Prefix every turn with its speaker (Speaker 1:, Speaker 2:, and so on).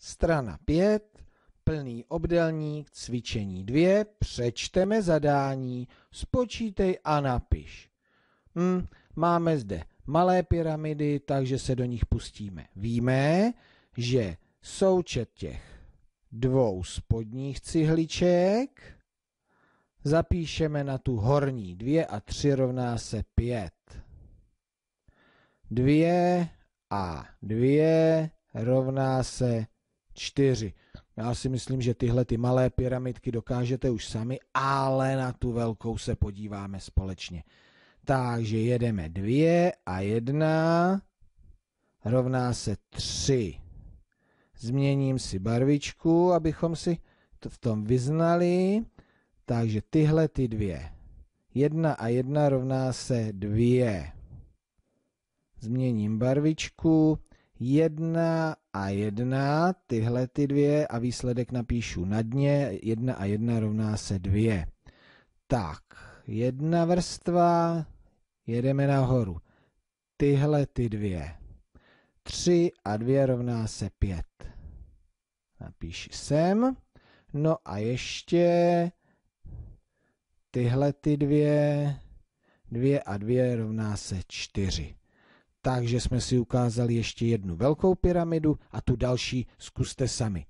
Speaker 1: Strana 5, plný obdelník, cvičení 2, přečteme zadání, spočítej a napiš. Hm, máme zde malé pyramidy, takže se do nich pustíme. Víme, že součet těch dvou spodních cihliček zapíšeme na tu horní 2 a 3 rovná se 5. 2 a 2 rovná se čtyři. Já si myslím, že tyhle ty malé pyramidky dokážete už sami, ale na tu velkou se podíváme společně. Takže jedeme dvě a jedna rovná se tři. Změním si barvičku, abychom si to v tom vyznali. Takže tyhle ty dvě. Jedna a jedna rovná se dvě. Změním barvičku. Jedna a 1, tyhle ty dvě a výsledek napíšu na dně, 1 a 1 rovná se 2. Tak, jedna vrstva, jedeme nahoru. Tyhle ty dvě. 3 a 2 rovná se 5. Napíši sem. No a ještě tyhle ty dvě. 2 a 2 rovná se 4. Takže jsme si ukázali ještě jednu velkou pyramidu a tu další zkuste sami.